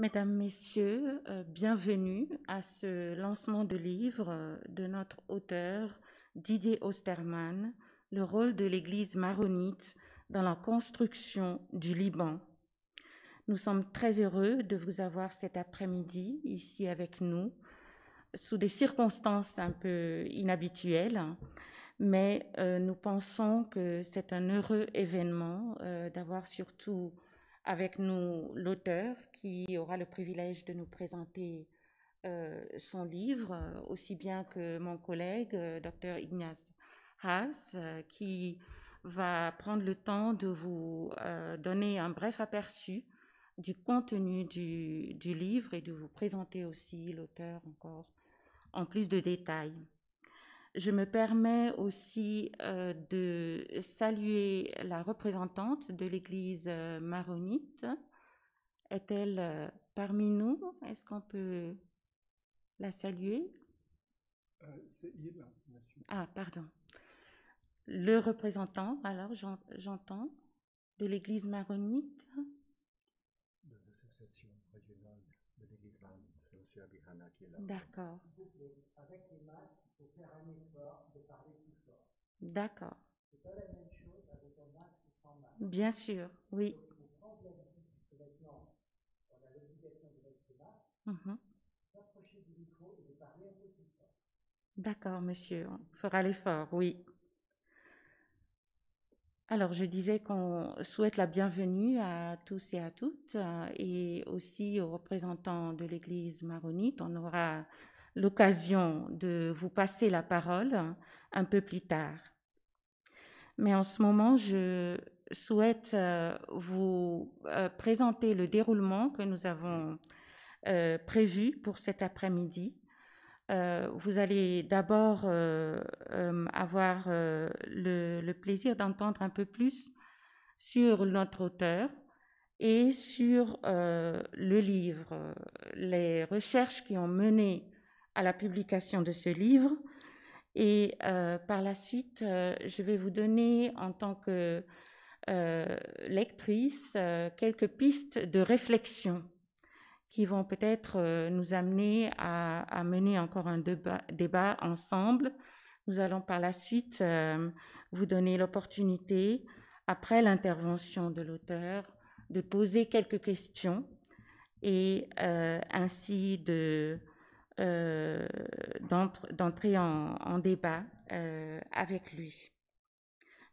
Mesdames, Messieurs, euh, bienvenue à ce lancement de livre euh, de notre auteur Didier Osterman, Le rôle de l'Église maronite dans la construction du Liban. Nous sommes très heureux de vous avoir cet après-midi ici avec nous, sous des circonstances un peu inhabituelles, mais euh, nous pensons que c'est un heureux événement d'avoir surtout avec nous l'auteur qui aura le privilège de nous présenter euh, son livre, euh, aussi bien que mon collègue, euh, Dr Ignace Haas, qui va prendre le temps de vous donner un bref aperçu du contenu du, du livre et de vous présenter aussi l'auteur encore en plus de détails. Je me permets aussi euh, de saluer la représentante de l'Église euh, maronite. Est-elle euh, parmi nous Est-ce qu'on peut la saluer hein, Ah, pardon. Le représentant, alors j'entends, de l'Église maronite. De l'association de l'Église maronite, D'accord faut faire un effort de parler plus fort. D'accord. C'est pas la même chose avec un masque sans masque. Bien sûr, oui. Donc, on prend l'habitude, puisque maintenant, on a l'obligation de mettre le masque, mm -hmm. s'approcher du micro et de parler un peu plus fort. D'accord, monsieur, on fera l'effort, oui. Alors, je disais qu'on souhaite la bienvenue à tous et à toutes, euh, et aussi aux représentants de l'Église maronite. On aura l'occasion de vous passer la parole un peu plus tard. Mais en ce moment, je souhaite euh, vous euh, présenter le déroulement que nous avons euh, prévu pour cet après-midi. vous allez d'abord avoir le, plaisir d'entendre un peu plus sur notre auteur et sur le livre, les recherches qui ont mené à la publication de ce livre. Et euh, par la suite, euh, je vais vous donner, en tant que euh, lectrice, quelques pistes de réflexion qui vont peut-être nous amener à, à, mener encore un débat, débat, ensemble. Nous allons par la suite vous donner l'opportunité, après l'intervention de l'auteur, de poser quelques questions et ainsi de euh, d'entrer en, débat euh, avec lui.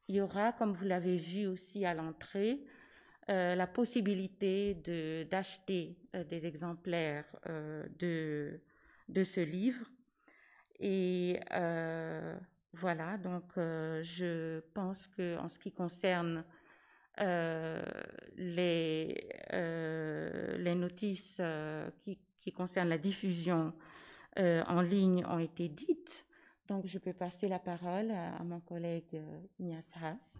Il y aura, comme vous l'avez vu aussi à l'entrée, euh, la possibilité d'acheter des exemplaires de, de ce livre. Et voilà, donc je pense que en ce qui concerne les, les notices qui, qui concernent la diffusion euh, en ligne ont été dites. Donc, je peux passer la parole à, mon collègue euh, Ignace Haas.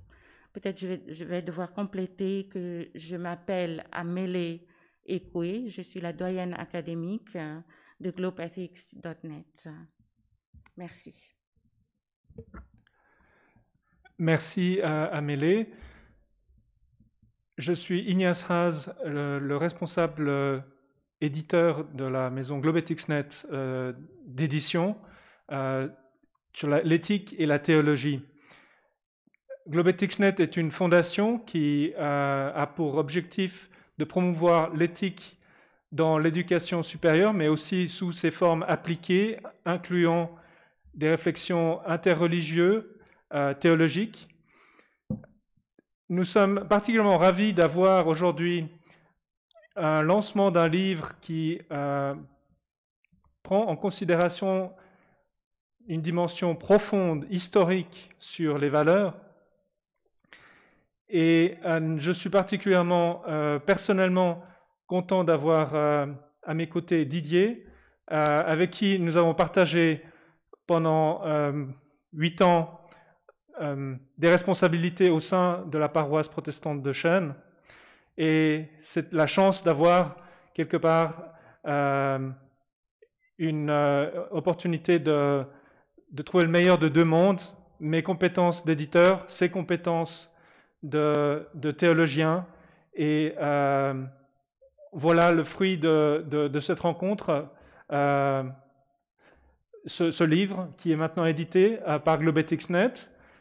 Peut-être je vais, je vais devoir compléter que je m'appelle Amélie Ekoué. Je suis la doyenne académique euh, de globeethics.net. Merci. Merci Amélie. Je suis Ignace Haas, le responsable éditeur de la maison GlobeticsNet euh, d'édition euh, sur l'éthique et la théologie. GlobeticsNet est une fondation qui euh, a pour objectif de promouvoir l'éthique dans l'éducation supérieure, mais aussi sous ses formes appliquées, incluant des réflexions interreligieuses, théologiques. Nous sommes particulièrement ravis d'avoir aujourd'hui un lancement d'un livre qui euh, prend en considération une dimension profonde, historique sur les valeurs. Et euh, je suis particulièrement, euh, personnellement, content d'avoir à mes côtés Didier, avec qui nous avons partagé pendant huit ans des responsabilités au sein de la paroisse protestante de Chênes et c'est la chance d'avoir quelque part euh, une euh, opportunité de, de, trouver le meilleur de deux mondes, mes compétences d'éditeur, ses compétences de, de théologien. Et euh, voilà le fruit de, de cette rencontre, ce, ce, livre qui est maintenant édité par GlobeticsNet,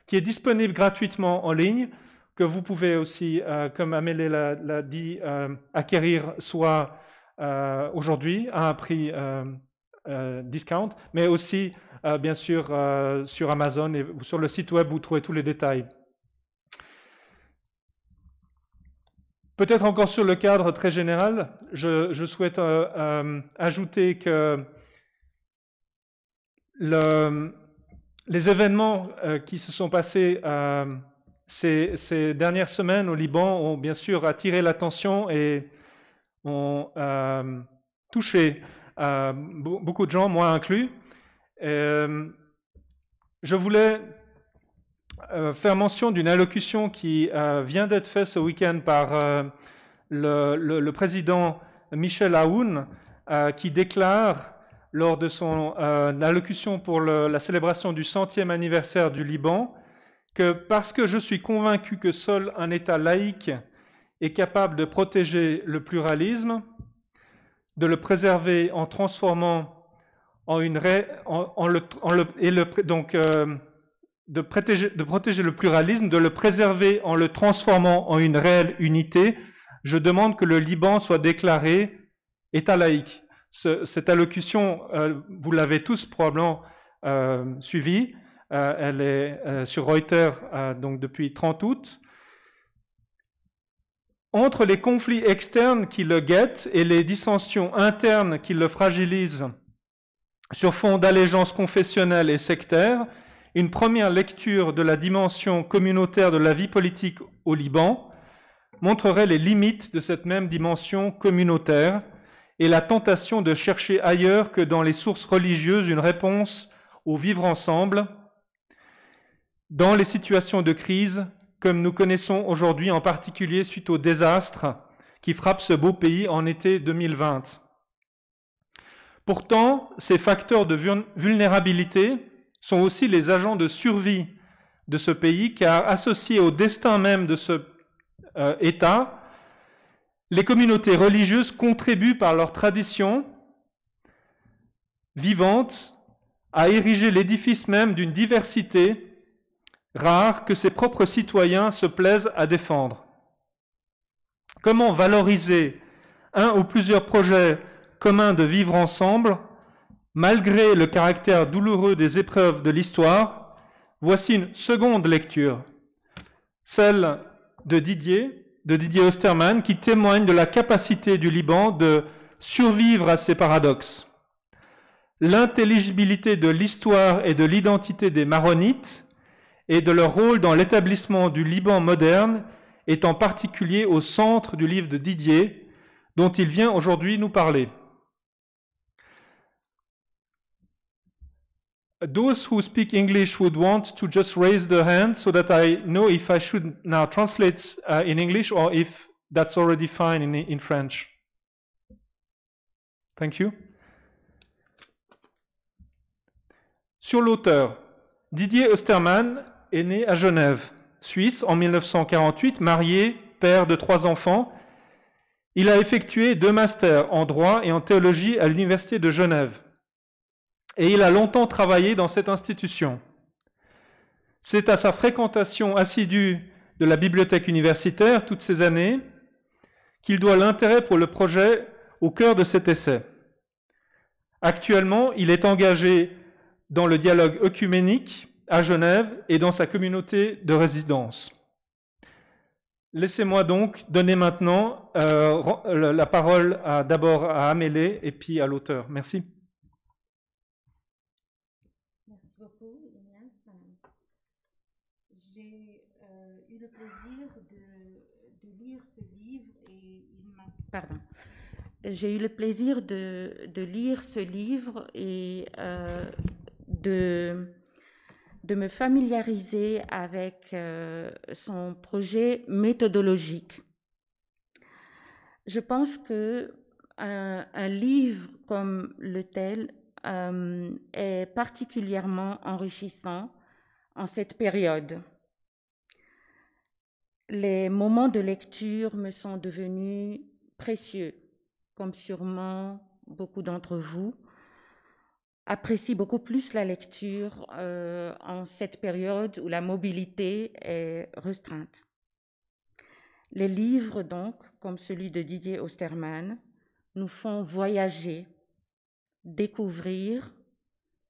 qui est disponible gratuitement en ligne que vous pouvez aussi, euh, comme Amélie l'a dit, euh, acquérir soit euh, aujourd'hui à un prix discount, mais aussi, bien sûr, sur Amazon et sur le site web, vous trouvez tous les détails. Peut-être encore sur le cadre très général, je, souhaite ajouter que les événements qui se sont passés ces, dernières semaines au Liban ont bien sûr attiré l'attention et ont euh, touché euh, beaucoup de gens, moi inclus. Euh, je voulais faire mention d'une allocution qui vient d'être faite ce week-end par le, président Michel Aoun, qui déclare lors de son allocution pour la célébration du centième anniversaire du Liban, que parce que je suis convaincu que seul un État laïque est capable de protéger le pluralisme, de le préserver en transformant en une le, de, protéger, le pluralisme, de le préserver en le transformant en une réelle unité, je demande que le Liban soit déclaré État laïque. cette allocution, euh, vous l'avez tous probablement suivi. Euh, suivie. Euh, elle est euh, sur Reuters euh, donc depuis 30 août. Entre les conflits externes qui le guettent et les dissensions internes qui le fragilisent sur fond d'allégeance confessionnelle et sectaire, une première lecture de la dimension communautaire de la vie politique au Liban montrerait les limites de cette même dimension communautaire et la tentation de chercher ailleurs que dans les sources religieuses une réponse au vivre ensemble dans les situations de crise, comme nous connaissons aujourd'hui, en particulier suite au désastre qui frappe ce beau pays en été 2020. Pourtant, ces facteurs de vulnérabilité sont aussi les agents de survie de ce pays, car associés au destin même de ce euh, État, les communautés religieuses contribuent par leur tradition vivante à ériger l'édifice même d'une diversité Rare que ses propres citoyens se plaisent à défendre. Comment valoriser un ou plusieurs projets communs de vivre ensemble, malgré le caractère douloureux des épreuves de l'histoire Voici une seconde lecture, celle de Didier, de Didier Osterman, qui témoigne de la capacité du Liban de survivre à ces paradoxes. L'intelligibilité de l'histoire et de l'identité des maronites et de leur rôle dans l'établissement du Liban moderne, est en particulier au centre du livre de Didier, dont il vient aujourd'hui nous parler. Those who speak English would want to just raise their hand so that I know if I should now translate uh, in English or if that's already fine in, in French. Thank you. Sur l'auteur, Didier Osterman est né à Genève, Suisse, en 1948, marié, père de trois enfants. Il a effectué deux masters en droit et en théologie à l'Université de Genève. Et il a longtemps travaillé dans cette institution. C'est à sa fréquentation assidue de la bibliothèque universitaire toutes ces années qu'il doit l'intérêt pour le projet au cœur de cet essai. Actuellement, il est engagé dans le dialogue œcuménique à Genève et dans sa communauté de résidence. Laissez-moi donc donner maintenant euh, la parole d'abord à Amélie et puis à l'auteur. Merci. Merci beaucoup, J'ai euh, eu le plaisir de, de, lire ce livre et il m'a. Pardon. J'ai eu le plaisir de, lire ce livre et euh, de de me familiariser avec euh, son projet méthodologique. Je pense que euh, un livre comme le tel euh, est particulièrement enrichissant en cette période. Les moments de lecture me sont devenus précieux, comme sûrement beaucoup d'entre vous apprécie beaucoup plus la lecture euh, en cette période où la mobilité est restreinte. Les livres, donc, comme celui de Didier Osterman, nous font voyager, découvrir,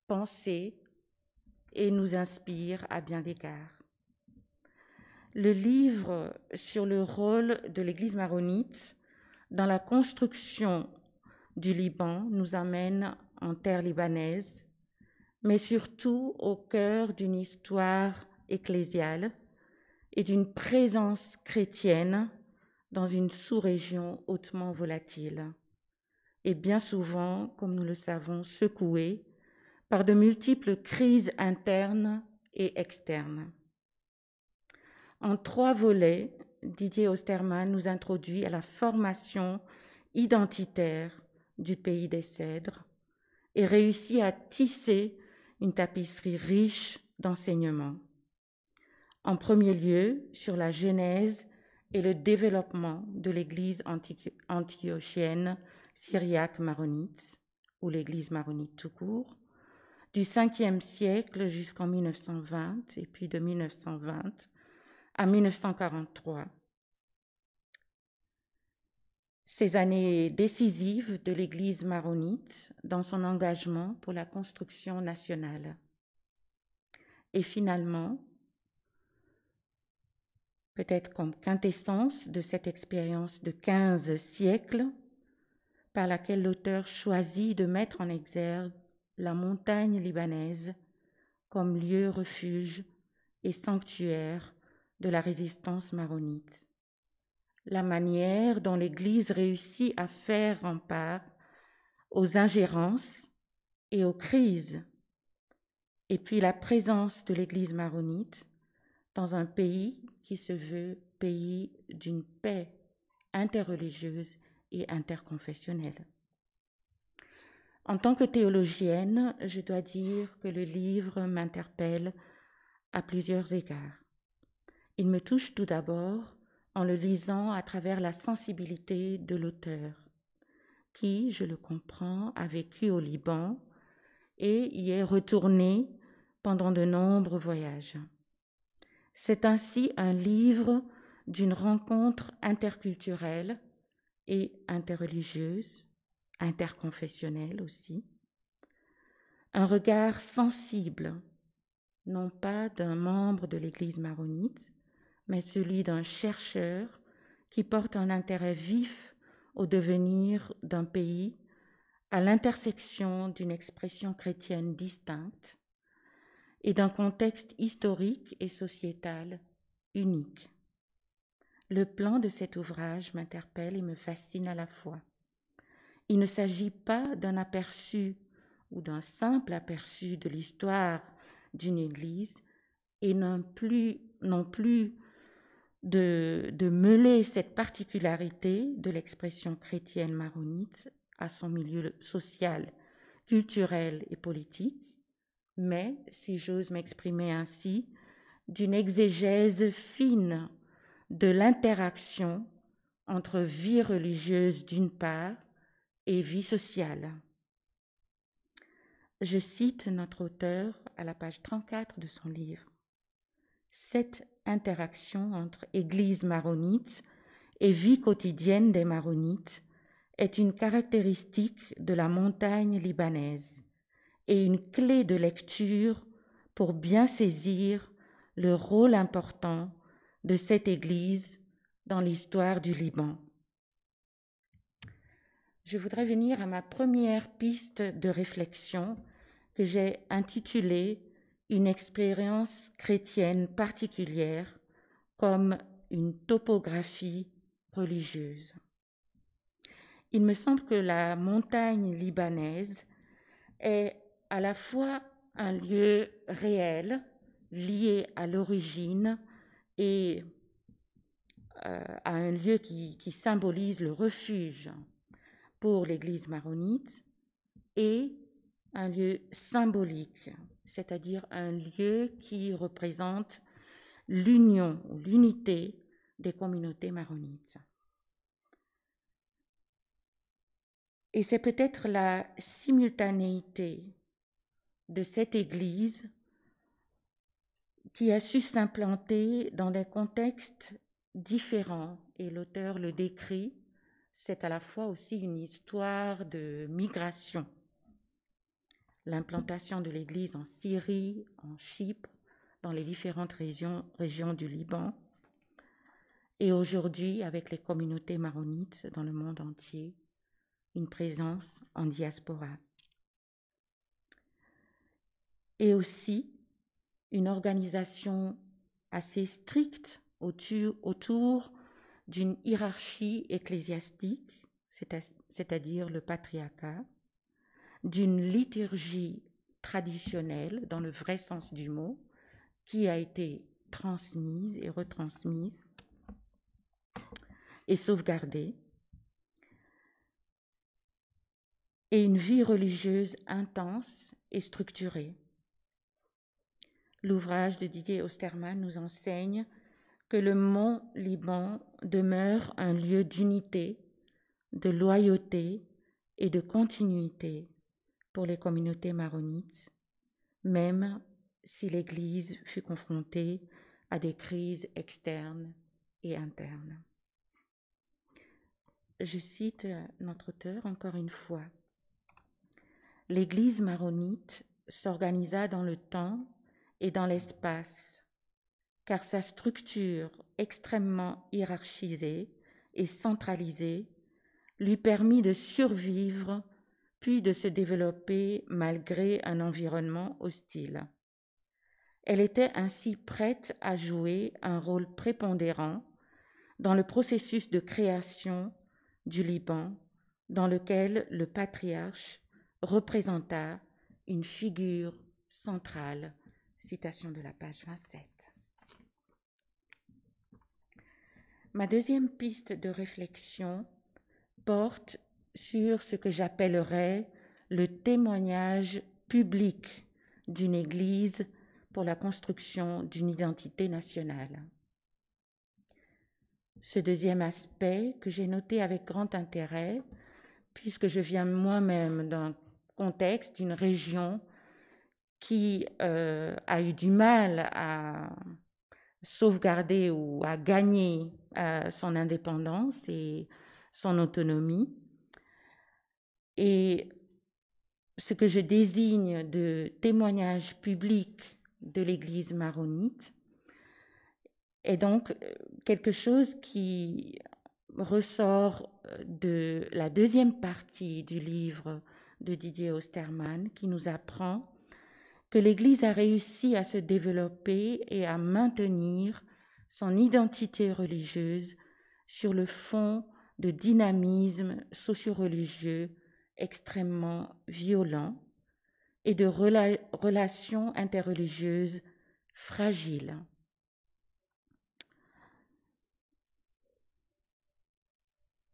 penser et nous inspirent à bien des Le livre sur le rôle de l'Église maronite dans la construction du Liban nous amène en terre libanaise, mais surtout au cœur d'une histoire ecclésiale et d'une présence chrétienne dans une sous-région hautement volatile et bien souvent, comme nous le savons, secouée par de multiples crises internes et externes. En trois volets, Didier Osterman nous introduit à la formation identitaire du pays des cèdres, et réussit à tisser une tapisserie riche d'enseignements. En premier lieu, sur la genèse et le développement de l'Église antiochienne syriaque maronite, ou l'Église maronite tout court, du 5e siècle jusqu'en 1920 et puis de 1920 à 1943, ces années décisives de l'Église maronite dans son engagement pour la construction nationale. Et finalement, peut-être comme quintessence de cette expérience de 15 siècles, par laquelle l'auteur choisit de mettre en exergue la montagne libanaise comme lieu refuge et sanctuaire de la résistance maronite la manière dont l'Église réussit à faire rempart aux ingérences et aux crises, et puis la présence de l'Église maronite dans un pays qui se veut pays d'une paix interreligieuse et interconfessionnelle. En tant que théologienne, je dois dire que le livre m'interpelle à plusieurs égards. Il me touche tout d'abord en le lisant à travers la sensibilité de l'auteur, qui, je le comprends, a vécu au Liban et y est retourné pendant de nombreux voyages. C'est ainsi un livre d'une rencontre interculturelle et interreligieuse, interconfessionnelle aussi, un regard sensible, non pas d'un membre de l'Église maronite, mais celui d'un chercheur qui porte un intérêt vif au devenir d'un pays à l'intersection d'une expression chrétienne distincte et d'un contexte historique et sociétal unique. Le plan de cet ouvrage m'interpelle et me fascine à la fois. Il ne s'agit pas d'un aperçu ou d'un simple aperçu de l'histoire d'une Église et non plus, non plus de, mêler cette particularité de l'expression chrétienne maronite à son milieu social, culturel et politique, mais, si j'ose m'exprimer ainsi, d'une exégèse fine de l'interaction entre vie religieuse d'une part et vie sociale. Je cite notre auteur à la page 34 de son livre. Cette interaction entre Église maronite et vie quotidienne des maronites est une caractéristique de la montagne libanaise et une clé de lecture pour bien saisir le rôle important de cette Église dans l'histoire du Liban. Je voudrais venir à ma première piste de réflexion que j'ai intitulée une expérience chrétienne particulière comme une topographie religieuse. Il me semble que la montagne libanaise est à la fois un lieu réel, lié à l'origine et euh, à un lieu qui symbolise le refuge pour l'Église maronite, et un lieu symbolique c'est-à-dire un lieu qui représente l'union ou l'unité des communautés maronites. Et c'est peut-être la simultanéité de cette Église qui a su s'implanter dans des contextes différents, et l'auteur le décrit, c'est à la fois aussi une histoire de migration l'implantation de l'Église en Syrie, en Chypre, dans les différentes régions, régions du Liban, et aujourd'hui avec les communautés maronites dans le monde entier, une présence en diaspora. Et aussi une organisation assez stricte autour d'une hiérarchie ecclésiastique, c'est-à-dire le patriarcat, d'une liturgie traditionnelle, dans le vrai sens du mot, qui a été transmise et retransmise et sauvegardée, et une vie religieuse intense et structurée. L'ouvrage de Didier Osterman nous enseigne que le mont Liban demeure un lieu d'unité, de loyauté et de continuité pour les communautés maronites, même si l'Église fut confrontée à des crises externes et internes. Je cite notre auteur encore une fois. L'Église maronite s'organisa dans le temps et dans l'espace, car sa structure extrêmement hiérarchisée et centralisée lui permit de survivre puis de se développer malgré un environnement hostile. Elle était ainsi prête à jouer un rôle prépondérant dans le processus de création du Liban, dans lequel le patriarche représenta une figure centrale. Citation de la page 27. Ma deuxième piste de réflexion porte sur ce que j'appellerais le témoignage public d'une Église pour la construction d'une identité nationale. Ce deuxième aspect que j'ai noté avec grand intérêt, puisque je viens moi-même d'un contexte, d'une région qui euh, a eu du mal à sauvegarder ou à gagner euh, son indépendance et son autonomie, et ce que je désigne de témoignage public de l'Église maronite est donc euh, quelque chose qui ressort euh, de la deuxième partie du livre de Didier Osterman qui nous apprend que l'Église a réussi à se développer et à maintenir son identité religieuse sur le fond de dynamisme socio-religieux extrêmement violent et de relations interreligieuses fragiles.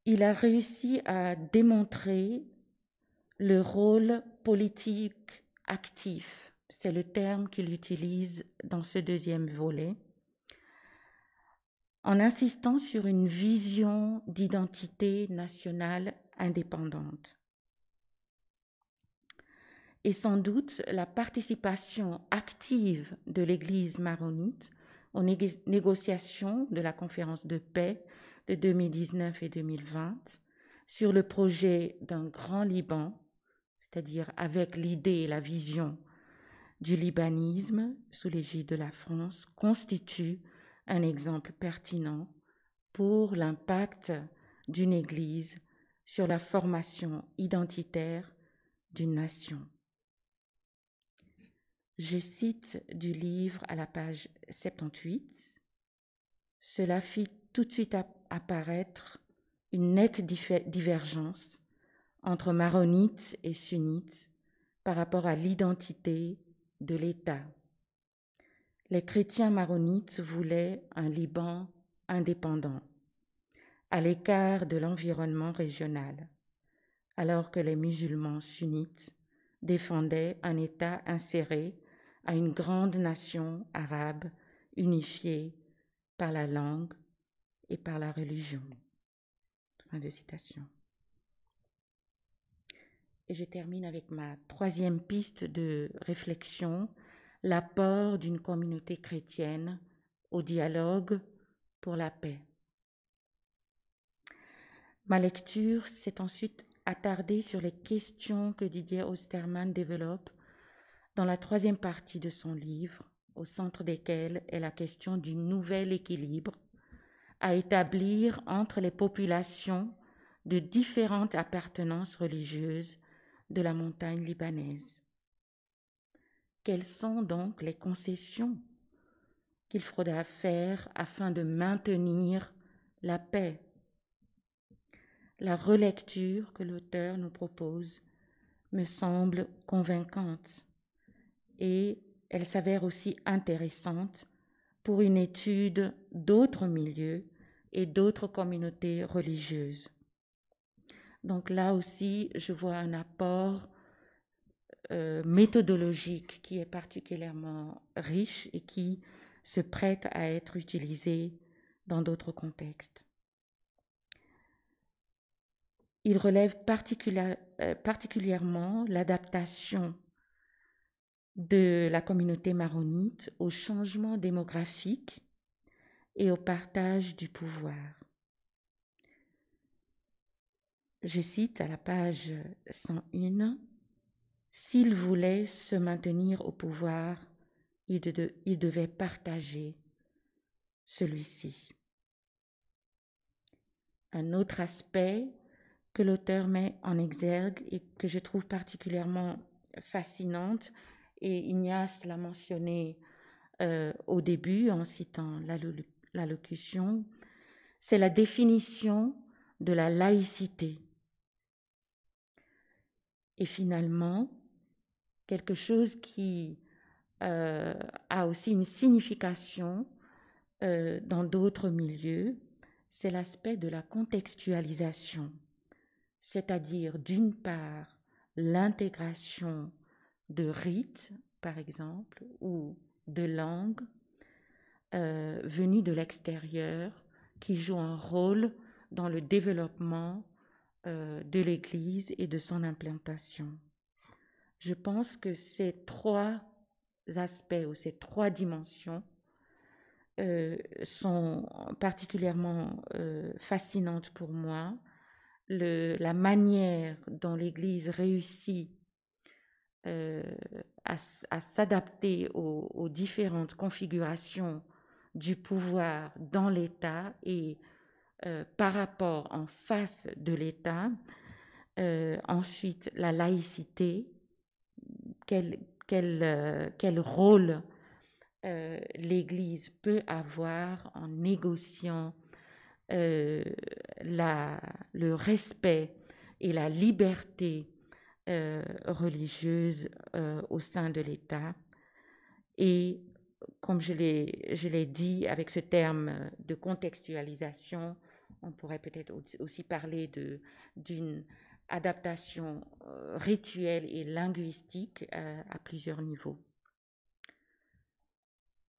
Il a réussi à démontrer le rôle politique actif, c'est le terme qu'il utilise dans ce deuxième volet, en insistant sur une vision d'identité nationale indépendante et sans doute la participation active de l'Église maronite aux négociations de la conférence de paix de 2019 et 2020 sur le projet d'un grand Liban, c'est-à-dire avec l'idée et la vision du libanisme sous l'égide de la France, constitue un exemple pertinent pour l'impact d'une Église sur la formation identitaire d'une nation. Je cite du livre à la page 78. Cela fit tout de suite apparaître une nette divergence entre maronites et sunnites par rapport à l'identité de l'État. Les chrétiens maronites voulaient un Liban indépendant, à l'écart de l'environnement régional, alors que les musulmans sunnites défendaient un État inséré à une grande nation arabe unifiée par la langue et par la religion. Fin de citation. Et je termine avec ma troisième piste de réflexion, l'apport d'une communauté chrétienne au dialogue pour la paix. Ma lecture s'est ensuite attardée sur les questions que Didier Osterman développe dans la troisième partie de son livre, au centre desquelles est la question du nouvel équilibre à établir entre les populations de différentes appartenances religieuses de la montagne libanaise. Quelles sont donc les concessions qu'il faudra faire afin de maintenir la paix La relecture que l'auteur nous propose me semble convaincante et elle s'avère aussi intéressante pour une étude d'autres milieux et d'autres communautés religieuses. Donc là aussi, je vois un apport euh, méthodologique qui est particulièrement riche et qui se prête à être utilisé dans d'autres contextes. Il relève euh, particulièrement l'adaptation de la communauté maronite au changement démographique et au partage du pouvoir. Je cite à la page 101, s'il voulait se maintenir au pouvoir, il devait partager celui-ci. Un autre aspect que l'auteur met en exergue et que je trouve particulièrement fascinante, et Ignace l'a mentionné euh, au début en citant l'allocution. C'est la définition de la laïcité. Et finalement, quelque chose qui euh, a aussi une signification euh, dans d'autres milieux, c'est l'aspect de la contextualisation, c'est-à-dire d'une part l'intégration de rites, par exemple, ou de langues euh, venues de l'extérieur qui jouent un rôle dans le développement euh, de l'Église et de son implantation. Je pense que ces trois aspects ou ces trois dimensions euh, sont particulièrement fascinantes pour moi. la manière dont l'Église réussit euh, à, s'adapter aux, différentes configurations du pouvoir dans l'État et euh, par rapport en face de l'État. Euh, ensuite, la laïcité, quel, quel, rôle l'Église peut avoir en négociant le respect et la liberté euh, religieuse religieuses au sein de l'État. Et comme je l'ai dit avec ce terme de contextualisation, on pourrait peut-être aussi parler d'une adaptation euh, rituelle et linguistique euh, à plusieurs niveaux.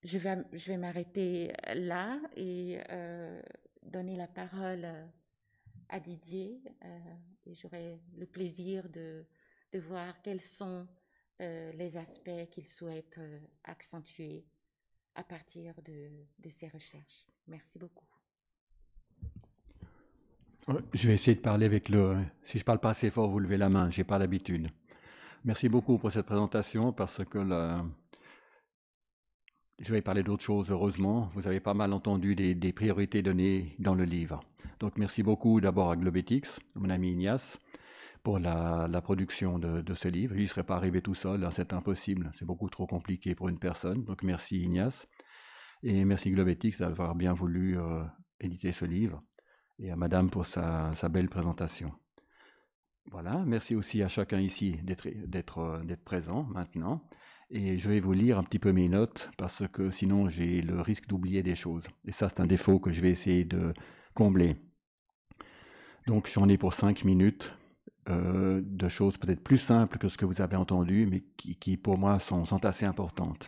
Je vais, je vais m'arrêter là et donner la parole à Didier et j'aurai le plaisir de de voir quels sont euh, les aspects qu'il souhaite euh, accentuer à partir de, ses recherches. Merci beaucoup. Je vais essayer de parler avec le... Si je parle pas assez fort, vous levez la main, je n'ai pas l'habitude. Merci beaucoup pour cette présentation parce que je vais parler d'autres choses, heureusement. Vous avez pas mal entendu des, des priorités données dans le livre. Donc merci beaucoup d'abord à Globetix, mon ami Ignace, pour la, production de, ce livre. Il ne serait pas arrivé tout seul, hein, c'est impossible, c'est beaucoup trop compliqué pour une personne. Donc merci Ignace et merci Globetix d'avoir bien voulu euh, éditer ce livre et à Madame pour sa, sa, belle présentation. Voilà, merci aussi à chacun ici euh, d'être présent maintenant. Et je vais vous lire un petit peu mes notes parce que sinon j'ai le risque d'oublier des choses. Et ça, c'est un défaut que je vais essayer de combler. Donc j'en ai pour 5 minutes euh, de choses peut-être plus simples que ce que vous avez entendu, mais qui, pour moi sont, assez importantes.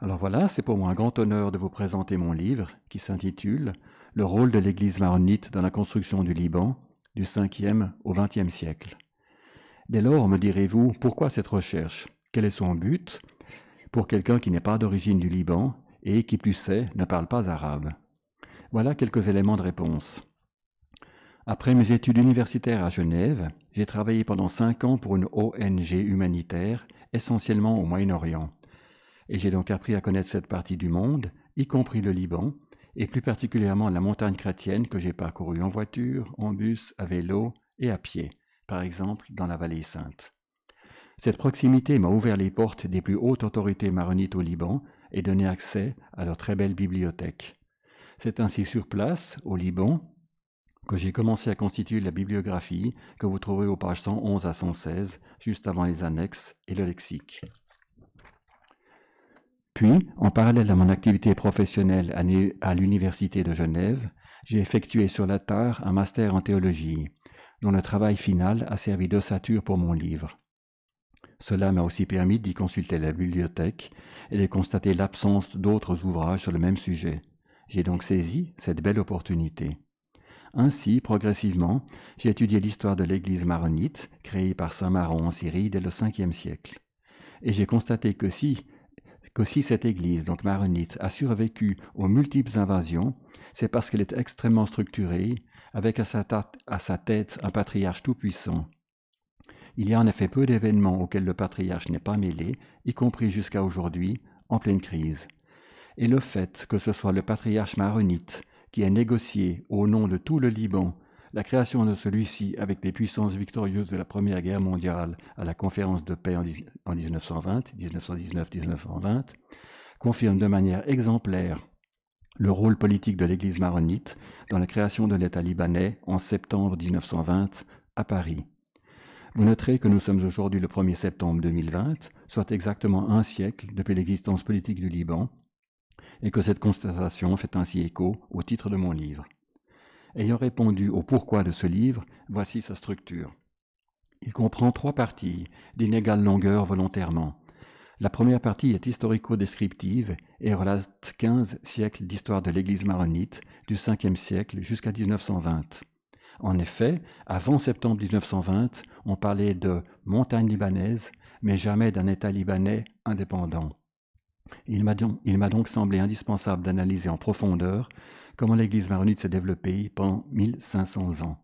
Alors voilà, c'est pour moi un grand honneur de vous présenter mon livre qui s'intitule Le rôle de l'Église maronite dans la construction du Liban du 5e au 20e siècle. Dès lors, me direz-vous, pourquoi cette recherche Quel est son but pour quelqu'un qui n'est pas d'origine du Liban et qui plus est ne parle pas arabe Voilà quelques éléments de réponse. Après mes études universitaires à Genève, j'ai travaillé pendant cinq ans pour une ONG humanitaire, essentiellement au Moyen-Orient. Et j'ai donc appris à connaître cette partie du monde, y compris le Liban, et plus particulièrement la montagne chrétienne que j'ai parcourue en voiture, en bus, à vélo et à pied, par exemple dans la vallée sainte. Cette proximité m'a ouvert les portes des plus hautes autorités maronites au Liban et donné accès à leur très belle bibliothèque. C'est ainsi sur place, au Liban, que j'ai commencé à constituer la bibliographie que vous trouverez aux pages 111 à 116, juste avant les annexes et le lexique. Puis, en parallèle à mon activité professionnelle à l'Université de Genève, j'ai effectué sur la terre un master en théologie, dont le travail final a servi d'ossature pour mon livre. Cela m'a aussi permis d'y consulter la bibliothèque et de constater l'absence d'autres ouvrages sur le même sujet. J'ai donc saisi cette belle opportunité. Ainsi, progressivement, j'ai étudié l'histoire de l'église maronite, créée par saint Maron en Syrie dès le 5 siècle. Et j'ai constaté que si, cette église, donc maronite, a survécu aux multiples invasions, c'est parce qu'elle est extrêmement structurée, avec à sa tête un patriarche tout-puissant. Il y a en effet peu d'événements auxquels le patriarche n'est pas mêlé, y compris jusqu'à aujourd'hui, en pleine crise. Et le fait que ce soit le patriarche maronite qui a négocié, au nom de tout le Liban, la création de celui-ci avec les puissances victorieuses de la Première Guerre mondiale à la conférence de paix en 1920, 1919-1920, confirme de manière exemplaire le rôle politique de l'Église maronite dans la création de l'État libanais en septembre 1920 à Paris. Vous noterez que nous sommes aujourd'hui le 1er septembre 2020, soit exactement un siècle depuis l'existence politique du Liban, et que cette constatation fait ainsi écho au titre de mon livre. Ayant répondu au pourquoi de ce livre, voici sa structure. Il comprend trois parties d'inégale longueur volontairement. La première partie est historico-descriptive et relate 15 siècles d'histoire de l'Église maronite du 5e siècle jusqu'à 1920. En effet, avant septembre 1920, on parlait de montagne libanaise, mais jamais d'un État libanais indépendant. Il m'a donc, semblé indispensable d'analyser en profondeur comment l'Église maronite s'est développée pendant 1500 ans.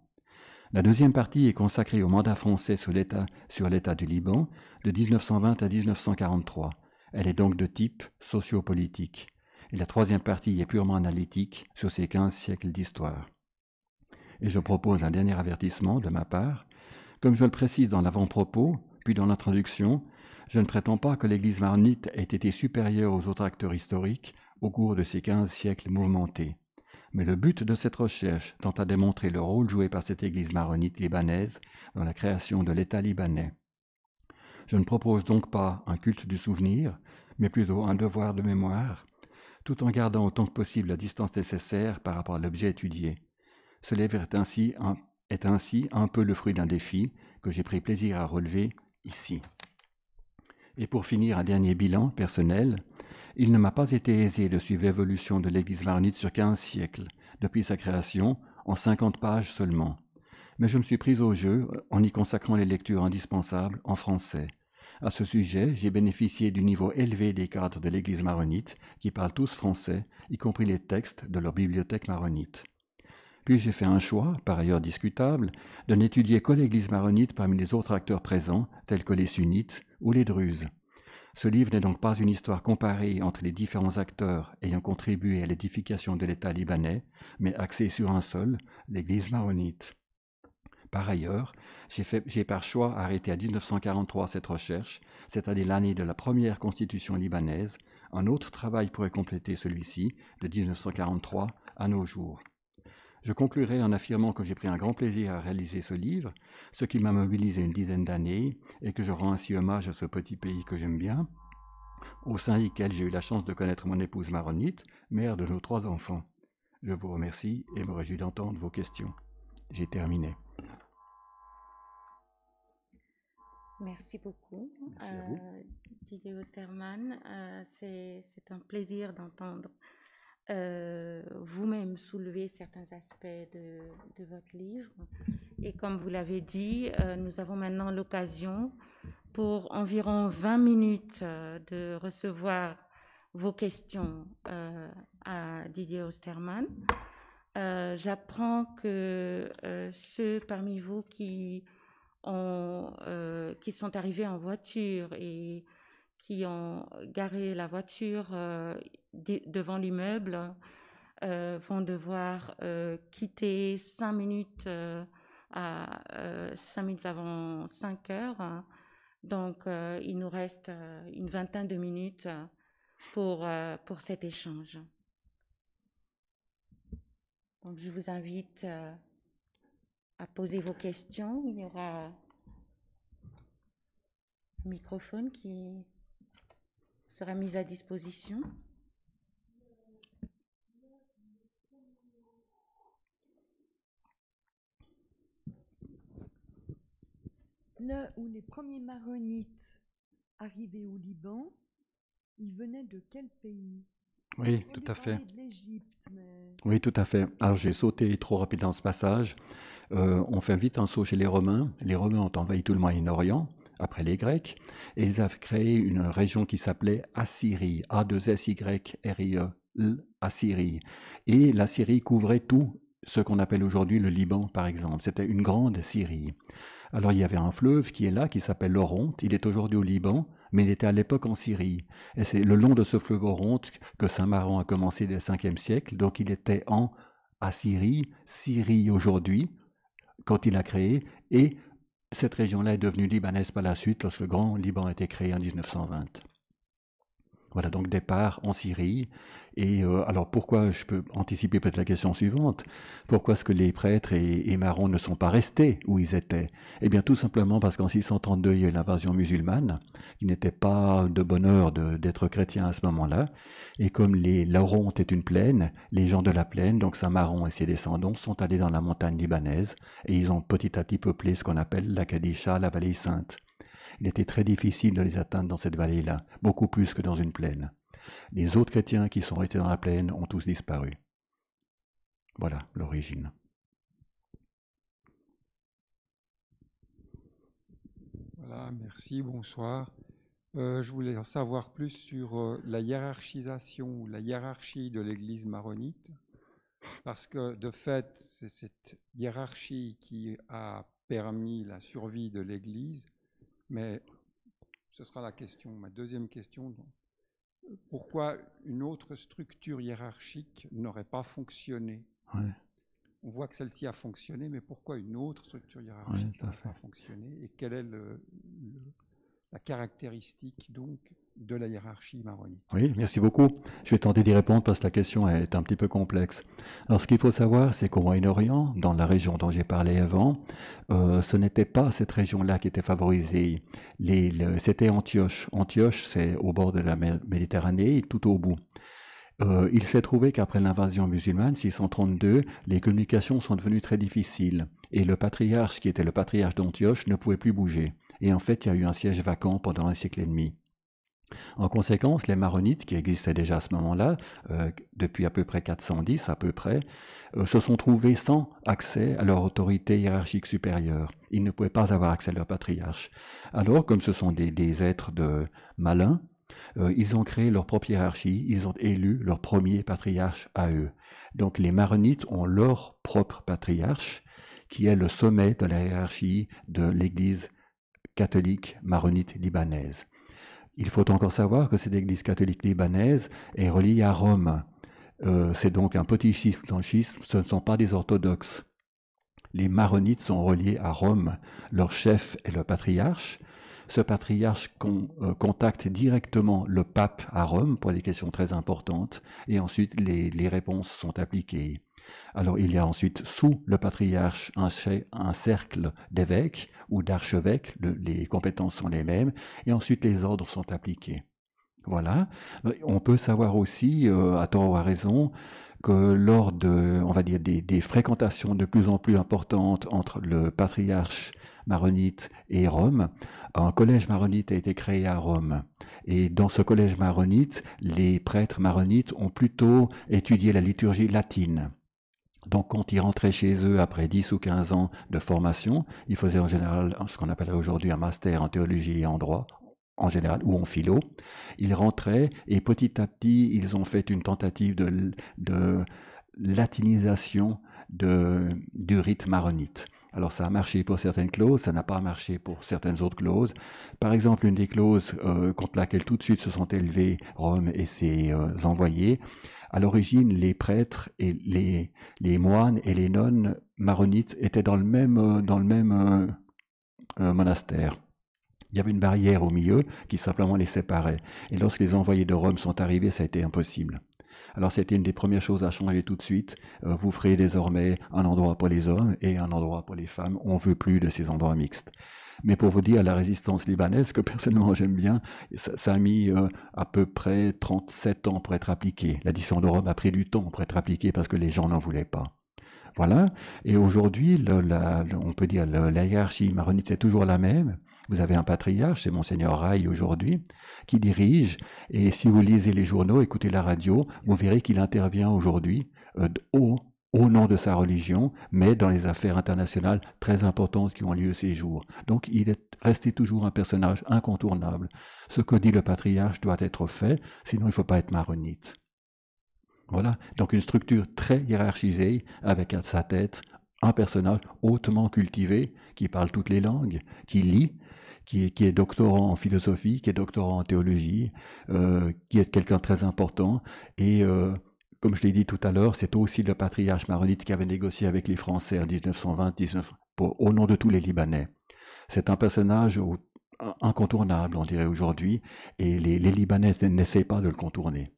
La deuxième partie est consacrée au mandat français sur l'État du Liban de 1920 à 1943. Elle est donc de type sociopolitique. Et la troisième partie est purement analytique sur ces 15 siècles d'histoire. Et je propose un dernier avertissement de ma part. Comme je le précise dans l'avant-propos, puis dans l'introduction, je ne prétends pas que l'Église maronite ait été supérieure aux autres acteurs historiques au cours de ces quinze siècles mouvementés. Mais le but de cette recherche tend à démontrer le rôle joué par cette Église maronite libanaise dans la création de l'État libanais. Je ne propose donc pas un culte du souvenir, mais plutôt un devoir de mémoire, tout en gardant autant que possible la distance nécessaire par rapport à l'objet étudié. Ce livre est ainsi un peu le fruit d'un défi que j'ai pris plaisir à relever ici. Et pour finir, un dernier bilan personnel. Il ne m'a pas été aisé de suivre l'évolution de l'Église maronite sur 15 siècles, depuis sa création, en 50 pages seulement. Mais je me suis pris au jeu en y consacrant les lectures indispensables en français. À ce sujet, j'ai bénéficié du niveau élevé des cadres de l'Église maronite, qui parlent tous français, y compris les textes de leur bibliothèque maronite. Puis j'ai fait un choix, par ailleurs discutable, de n'étudier que l'Église maronite parmi les autres acteurs présents, tels que les sunnites ou les druzes. Ce livre n'est donc pas une histoire comparée entre les différents acteurs ayant contribué à l'édification de l'État libanais, mais axée sur un seul, l'Église maronite. Par ailleurs, j'ai par choix arrêté à 1943 cette recherche, c'est-à-dire l'année de la première constitution libanaise. Un autre travail pourrait compléter celui-ci, de 1943 à nos jours. Je conclurai en affirmant que j'ai pris un grand plaisir à réaliser ce livre, ce qui m'a mobilisé une dizaine d'années, et que je rends ainsi hommage à ce petit pays que j'aime bien, au sein duquel j'ai eu la chance de connaître mon épouse Maronite, mère de nos trois enfants. Je vous remercie et me réjouis d'entendre vos questions. J'ai terminé. Merci beaucoup, euh, Didier Osterman. Euh, c'est un plaisir d'entendre euh, vous-même soulever certains aspects de, votre livre. Et comme vous l'avez dit, euh, nous avons maintenant l'occasion pour environ 20 minutes euh, de recevoir vos questions à Didier Osterman. J'apprends que ceux parmi vous qui, ont, qui sont arrivés en voiture et qui ont garé la voiture euh, devant l'immeuble euh, vont devoir euh, quitter cinq minutes à cinq avant heures. Donc, il nous reste une vingtaine de minutes pour, pour cet échange. Donc, je vous invite à poser vos questions. Il y aura un microphone qui sera mise à disposition. Là où les premiers maronites arrivés au Liban, ils venaient de quel pays oui, tout à fait. Oui, tout à fait. Alors j'ai sauté trop rapidement ce passage. Euh, on fait vite un saut chez les Romains. Les Romains ont envahi tout le Moyen-Orient après les Grecs, et ils avaient créé une région qui s'appelait Assyrie, A2SYRIE, Assyrie. Et la Syrie couvrait tout ce qu'on appelle aujourd'hui le Liban, par exemple. C'était une grande Syrie. Alors il y avait un fleuve qui est là, qui s'appelle l'Oronte. Il est aujourd'hui au Liban, mais il était à l'époque en Syrie. Et c'est le long de ce fleuve Oronte que Saint-Maron a commencé dès le 5e siècle. Donc il était en Assyrie, Syrie aujourd'hui, quand il a créé, et cette région-là est devenue libanaise par la suite lorsque le Grand Liban a été créé en 1920. Voilà, donc départ en Syrie. Et euh, alors pourquoi, je peux anticiper peut-être la question suivante, pourquoi est-ce que les prêtres et, et marrons ne sont pas restés où ils étaient Eh bien tout simplement parce qu'en 632, il y a eu l'invasion musulmane. Il n'était pas de bonheur d'être chrétien à ce moment-là. Et comme les Laurontes est une plaine, les gens de la plaine, donc Saint-Maron et ses descendants, sont allés dans la montagne libanaise et ils ont petit à petit peuplé ce qu'on appelle la Kadisha, la vallée sainte. Il était très difficile de les atteindre dans cette vallée-là, beaucoup plus que dans une plaine. Les autres chrétiens qui sont restés dans la plaine ont tous disparu. Voilà l'origine. Voilà, merci, bonsoir. Euh, je voulais en savoir plus sur euh, la hiérarchisation ou la hiérarchie de l'Église maronite, parce que de fait, c'est cette hiérarchie qui a permis la survie de l'Église mais ce sera la question, ma deuxième question. Pourquoi une autre structure hiérarchique n'aurait pas fonctionné On voit que celle-ci a fonctionné, mais pourquoi une autre structure hiérarchique pas fonctionné Et quelle est la caractéristique donc de la hiérarchie maronite. Oui, merci beaucoup. Je vais tenter d'y répondre parce que la question est un petit peu complexe. Alors, ce qu'il faut savoir, c'est qu'au Moyen-Orient, dans la région dont j'ai parlé avant, euh, ce n'était pas cette région-là qui était favorisée. c'était Antioche. Antioche, c'est au bord de la Méditerranée, tout au bout. Euh, il s'est trouvé qu'après l'invasion musulmane, 632, les communications sont devenues très difficiles et le patriarche, qui était le patriarche d'Antioche, ne pouvait plus bouger. Et en fait, il y a eu un siège vacant pendant un siècle et demi. En conséquence, les maronites, qui existaient déjà à ce moment-là, euh, depuis à peu près 410 à peu près, euh, se sont trouvés sans accès à leur autorité hiérarchique supérieure. Ils ne pouvaient pas avoir accès à leur patriarche. Alors, comme ce sont des, êtres de malins, euh, ils ont créé leur propre hiérarchie, ils ont élu leur premier patriarche à eux. Donc les maronites ont leur propre patriarche, qui est le sommet de la hiérarchie de l'Église catholique maronite libanaise. Il faut encore savoir que cette église catholique libanaise est reliée à Rome. Euh, c'est donc un petit schisme schisme, ce ne sont pas des orthodoxes. Les maronites sont reliés à Rome, leur chef est le patriarche. Ce patriarche euh, contacte directement le pape à Rome pour des questions très importantes, et ensuite les réponses sont appliquées. Alors il y a ensuite sous le patriarche un, cercle d'évêques ou d'archevêques, les compétences sont les mêmes, et ensuite les ordres sont appliqués. Voilà. On peut savoir aussi, euh, à tort ou à raison, que lors de, on va dire, des fréquentations de plus en plus importantes entre le patriarche maronite et Rome, un collège maronite a été créé à Rome. Et dans ce collège maronite, les prêtres maronites ont plutôt étudié la liturgie latine. Donc quand ils rentraient chez eux après 10 ou 15 ans de formation, ils faisaient en général ce qu'on appellerait aujourd'hui un master en théologie et en droit, en général, ou en philo. Ils rentraient et petit à petit, ils ont fait une tentative de, latinisation du rite maronite. Alors ça a marché pour certaines clauses, ça n'a pas marché pour certaines autres clauses. Par exemple, une des clauses euh, contre laquelle tout de suite se sont élevés Rome et ses euh, envoyés, à l'origine, les prêtres et les, moines et les nonnes maronites étaient dans le même, euh, dans le même monastère. Il y avait une barrière au milieu qui simplement les séparait. Et lorsque les envoyés de Rome sont arrivés, ça a été impossible. Alors c'était une des premières choses à changer tout de suite. Euh, vous ferez désormais un endroit pour les hommes et un endroit pour les femmes. On veut plus de ces endroits mixtes. Mais pour vous dire, la résistance libanaise, que personnellement j'aime bien, ça, a mis euh, à peu près 37 ans pour être appliquée. L'addition de Rome a pris du temps pour être appliquée parce que les gens n'en voulaient pas. Voilà. Et aujourd'hui, on peut dire que la hiérarchie maronite c'est toujours la même. Vous avez un patriarche, c'est Monseigneur Rail aujourd'hui, qui dirige. Et si vous lisez les journaux, écoutez la radio, vous verrez qu'il intervient aujourd'hui euh, au, nom de sa religion, mais dans les affaires internationales très importantes qui ont lieu ces jours. Donc il est resté toujours un personnage incontournable. Ce que dit le patriarche doit être fait, sinon il ne faut pas être maronite. Voilà, donc une structure très hiérarchisée, avec à sa tête un personnage hautement cultivé, qui parle toutes les langues, qui lit, qui est, doctorant en philosophie, qui est doctorant en théologie, euh, qui est quelqu'un de très important. Et euh, comme je l'ai dit tout à l'heure, c'est aussi le patriarche maronite qui avait négocié avec les Français en 1920 au nom de tous les Libanais. C'est un personnage incontournable, on dirait aujourd'hui, et les, Libanais n'essayent pas de le contourner.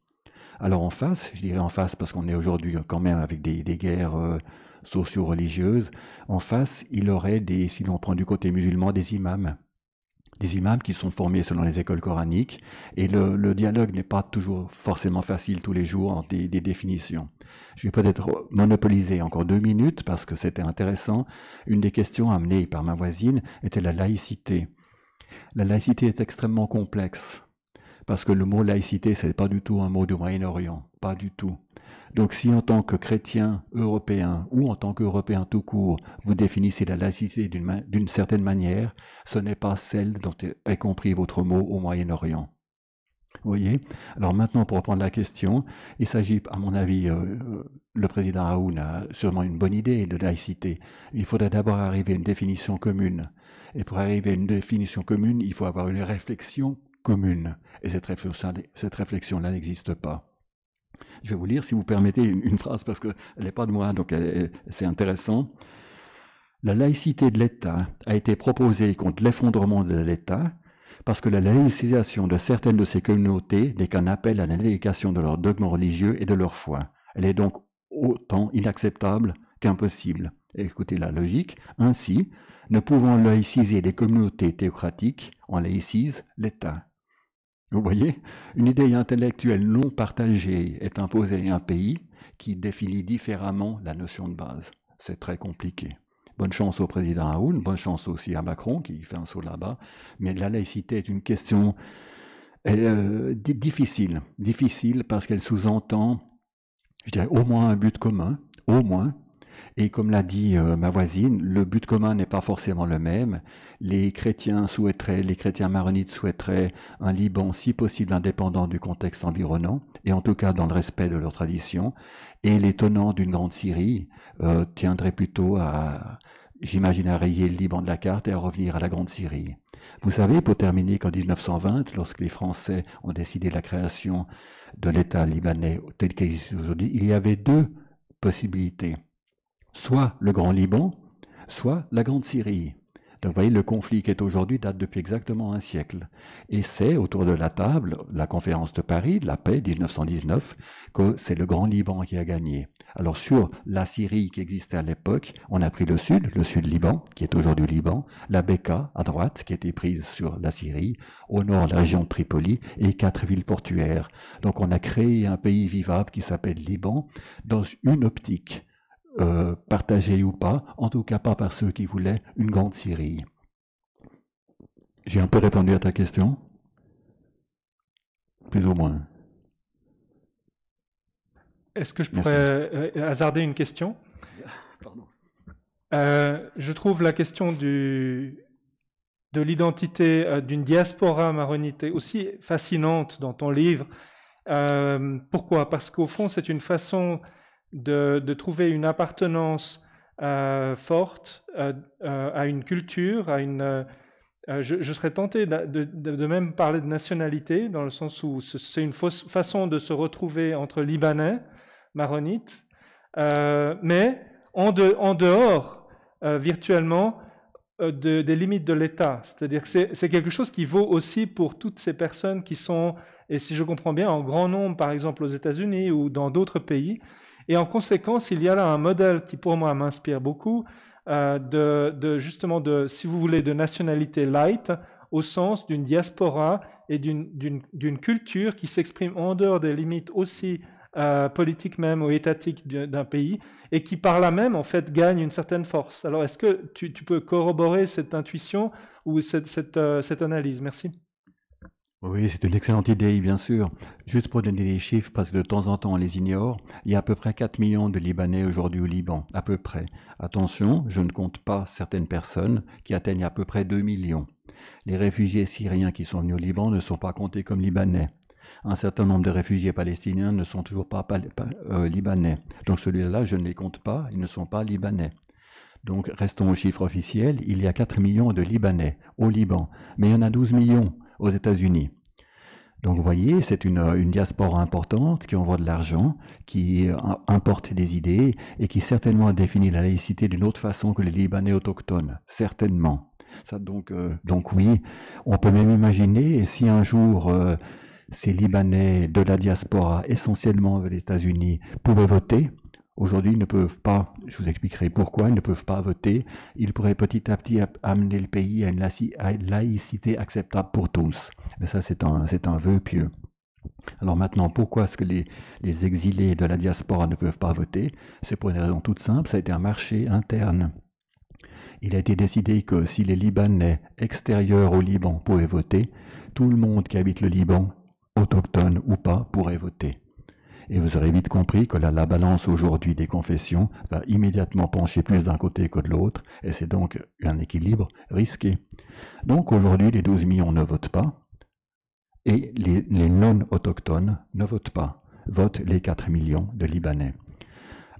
Alors en face, je dirais en face parce qu'on est aujourd'hui quand même avec des, guerres euh, socio-religieuses, en face, il aurait des, si l'on prend du côté musulman, des imams des imams qui sont formés selon les écoles coraniques, et le, dialogue n'est pas toujours forcément facile tous les jours en des, des définitions. Je vais peut-être monopoliser encore deux minutes parce que c'était intéressant. Une des questions amenées par ma voisine était la laïcité. La laïcité est extrêmement complexe parce que le mot laïcité, ce n'est pas du tout un mot du Moyen-Orient, pas du tout. Donc si en tant que chrétien européen ou en tant qu'européen tout court, vous définissez la laïcité d'une certaine manière, ce n'est pas celle dont est compris votre mot au Moyen-Orient. voyez Alors maintenant, pour reprendre la question, il s'agit, à mon avis, euh, euh, le président Raoul a sûrement une bonne idée de laïcité. Il faudrait d'abord arriver à une définition commune. Et pour arriver à une définition commune, il faut avoir une réflexion commune. Et cette réflexion-là n'existe pas. Je vais vous lire, si vous permettez, une phrase, parce qu'elle n'est pas de moi, donc c'est intéressant. La laïcité de l'État a été proposée contre l'effondrement de l'État parce que la laïcisation de certaines de ces communautés n'est qu'un appel à la de leurs dogmes religieux et de leur foi. Elle est donc autant inacceptable qu'impossible. Écoutez la logique. Ainsi, ne pouvant laïciser des communautés théocratiques, on laïcise l'État. Vous voyez, une idée intellectuelle non partagée est imposée à un pays qui définit différemment la notion de base. C'est très compliqué. Bonne chance au président Aoun, bonne chance aussi à Macron qui fait un saut là-bas. Mais la laïcité est une question euh, difficile, difficile parce qu'elle sous-entend, je dirais, au moins un but commun, au moins et comme l'a dit euh, ma voisine, le but commun n'est pas forcément le même. Les chrétiens souhaiteraient, les chrétiens maronites souhaiteraient un Liban si possible indépendant du contexte environnant, et en tout cas dans le respect de leur tradition. Et les tenants d'une grande Syrie euh, tiendraient plutôt à, j'imagine, à rayer le Liban de la carte et à revenir à la grande Syrie. Vous savez, pour terminer, qu'en 1920, lorsque les Français ont décidé la création de l'État libanais tel qu'il existe aujourd'hui, il y avait deux possibilités soit le Grand Liban, soit la Grande Syrie. Donc vous voyez, le conflit qui est aujourd'hui date depuis exactement un siècle. Et c'est autour de la table, la conférence de Paris, la paix 1919, que c'est le Grand Liban qui a gagné. Alors sur la Syrie qui existait à l'époque, on a pris le Sud, le Sud-Liban, qui est aujourd'hui Liban, la Beka à droite, qui été prise sur la Syrie, au nord la région de Tripoli, et quatre villes portuaires. Donc on a créé un pays vivable qui s'appelle Liban, dans une optique euh, partagé ou pas, en tout cas pas par ceux qui voulaient une grande Syrie. J'ai un peu répondu à ta question Plus ou moins. Est-ce que je pourrais euh, hasarder une question Pardon. Euh, je trouve la question de l'identité d'une diaspora maronite aussi fascinante dans ton livre. pourquoi Parce qu'au fond, c'est une façon de, trouver une appartenance euh, forte euh, euh, à une culture, à une... Je, serais tenté de, même parler de nationalité, dans le sens où c'est une façon de se retrouver entre Libanais, Maronites, mais en, de, en dehors, virtuellement, des limites de l'État. C'est-à-dire que c'est quelque chose qui vaut aussi pour toutes ces personnes qui sont, et si je comprends bien, en grand nombre, par exemple aux États-Unis ou dans d'autres pays, et en conséquence, il y a là un modèle qui, pour moi, m'inspire beaucoup, euh, de, justement, de, si vous voulez, de nationalité light, au sens d'une diaspora et d'une culture qui s'exprime en dehors des limites aussi euh, politiques même ou étatiques d'un pays, et qui par là même, en fait, gagne une certaine force. Alors, est-ce que tu, peux corroborer cette intuition ou cette, cette, euh, cette analyse Merci. Oui, c'est une excellente idée, bien sûr. Juste pour donner les chiffres, parce que de temps en temps on les ignore, il y a à peu près 4 millions de Libanais aujourd'hui au Liban, à peu près. Attention, je ne compte pas certaines personnes qui atteignent à peu près 2 millions. Les réfugiés syriens qui sont venus au Liban ne sont pas comptés comme Libanais. Un certain nombre de réfugiés palestiniens ne sont toujours pas, euh, Libanais. Donc celui-là, je ne les compte pas, ils ne sont pas Libanais. Donc restons aux chiffres officiels, il y a 4 millions de Libanais au Liban, mais il y en a 12 millions aux États-Unis. Donc vous voyez, c'est une, diaspora importante qui envoie de l'argent, qui importe des idées et qui certainement a défini la laïcité d'une autre façon que les Libanais autochtones, certainement. Ça, donc, euh, donc oui, on peut même imaginer si un jour euh, ces Libanais de la diaspora, essentiellement vers les États-Unis, pouvaient voter, Aujourd'hui, ils ne peuvent pas, je vous expliquerai pourquoi, ils ne peuvent pas voter. Ils pourraient petit à petit amener le pays à une, laïcité acceptable pour tous. Mais ça, c'est un, vœu pieux. Alors maintenant, pourquoi est-ce que les, les exilés de la diaspora ne peuvent pas voter C'est pour une raison toute simple, ça a été un marché interne. Il a été décidé que si les Libanais extérieurs au Liban pouvaient voter, tout le monde qui habite le Liban, autochtone ou pas, pourrait voter. Et vous aurez vite compris que la, balance aujourd'hui des confessions va immédiatement pencher plus d'un côté que de l'autre, et c'est donc un équilibre risqué. Donc aujourd'hui, les 12 millions ne votent pas, et les, non-autochtones ne votent pas, votent les 4 millions de Libanais.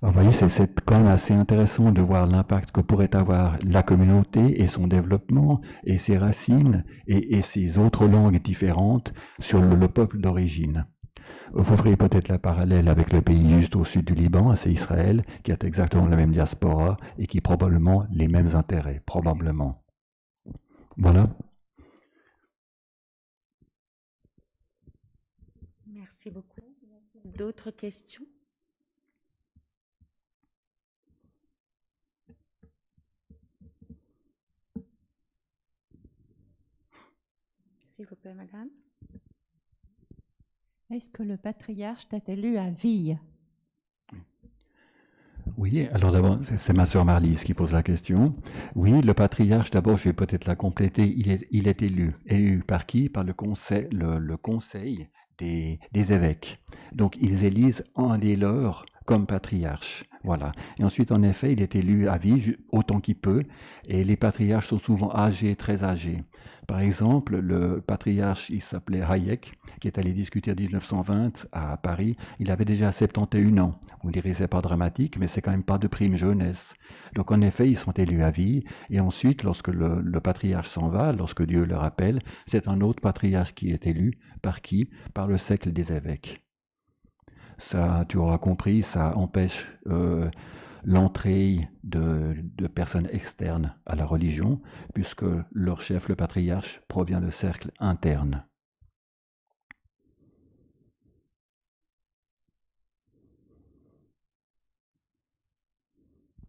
vous voyez, c'est quand même assez intéressant de voir l'impact que pourrait avoir la communauté et son développement et ses racines et, ses autres langues différentes sur le peuple d'origine. Vous ferez peut-être la parallèle avec le pays juste au sud du Liban, c'est Israël, qui a exactement la même diaspora et qui probablement les mêmes intérêts, probablement. Voilà. Merci beaucoup. D'autres questions S'il vous plaît, madame. Est-ce que le patriarche ta élu à vie oui, alors d'abord, c'est ma soeur Marlise qui pose la question. Oui, le patriarche, d'abord, je vais peut-être la compléter, il est, élu. Élu par qui Par le conseil, le, conseil des, évêques. Donc, ils élisent un des leurs comme patriarche. Voilà. Et ensuite, en effet, il est élu à vie, autant qu'il peut, et les patriarches sont souvent âgés, très âgés. Par exemple, le patriarche, il s'appelait Hayek, qui est allé discuter en 1920 à Paris. Il avait déjà 71 ans. On dirait c'est pas dramatique, mais c'est quand même pas de prime jeunesse. Donc en effet, ils sont élus à vie. Et ensuite, lorsque le, patriarche s'en va, lorsque Dieu le rappelle, c'est un autre patriarche qui est élu. Par qui Par le siècle des évêques. Ça, tu auras compris, ça empêche euh, l'entrée de, personnes externes à la religion, puisque leur chef, le patriarche, provient de cercle interne.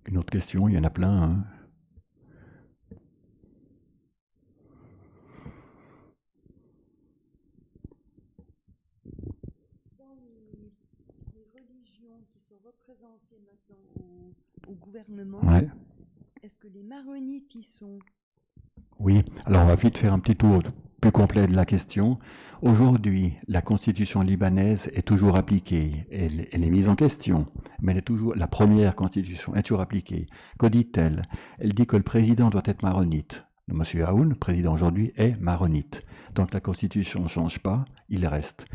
Une autre question, il y en a plein. Hein. maintenant au, gouvernement. Est-ce que les maronites y sont Oui, alors on va vite faire un petit tour plus complet de la question. Aujourd'hui, la constitution libanaise est toujours appliquée. Elle, est mise en question, mais elle est toujours, la première constitution est toujours appliquée. Que dit-elle Elle dit que le président doit être maronite. Monsieur Aoun, président aujourd'hui, est maronite. Tant que la constitution ne change pas, il reste.